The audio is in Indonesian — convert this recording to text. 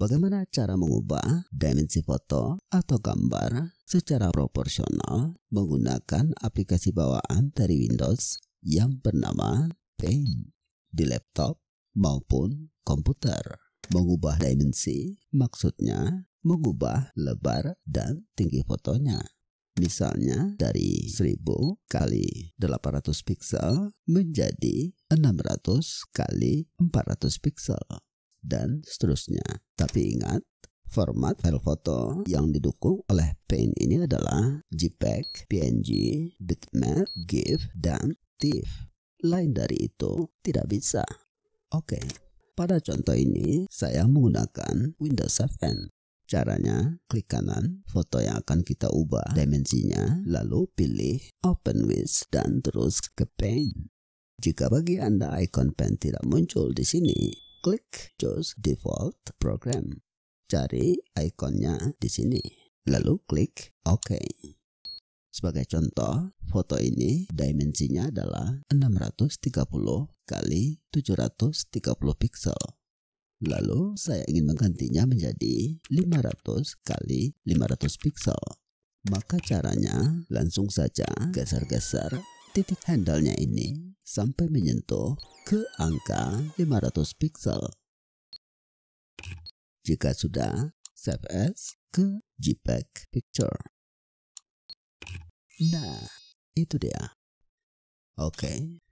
Bagaimana cara mengubah dimensi foto atau gambar secara proporsional menggunakan aplikasi bawaan dari Windows yang bernama Paint di laptop maupun komputer. Mengubah dimensi maksudnya mengubah lebar dan tinggi fotonya. Misalnya dari 1000 kali 800 pixel menjadi 600 kali 400 pixel dan seterusnya. Tapi ingat, format file foto yang didukung oleh Paint ini adalah JPEG, PNG, bitmap, GIF, dan TIFF. Lain dari itu tidak bisa. Oke, pada contoh ini saya menggunakan Windows 7. Caranya, klik kanan foto yang akan kita ubah dimensinya, lalu pilih Open With dan terus ke Paint. Jika bagi Anda ikon Paint tidak muncul di sini, klik choose default program. Cari ikonnya di sini, lalu klik OK. Sebagai contoh, foto ini dimensinya adalah 630 kali 730 pixel. Lalu saya ingin menggantinya menjadi 500 kali 500 pixel. Maka caranya langsung saja geser-geser titik handle-nya ini sampai menyentuh ke angka 500 pixel. Jika sudah, save as ke JPEG picture. Nah, itu dia. Oke,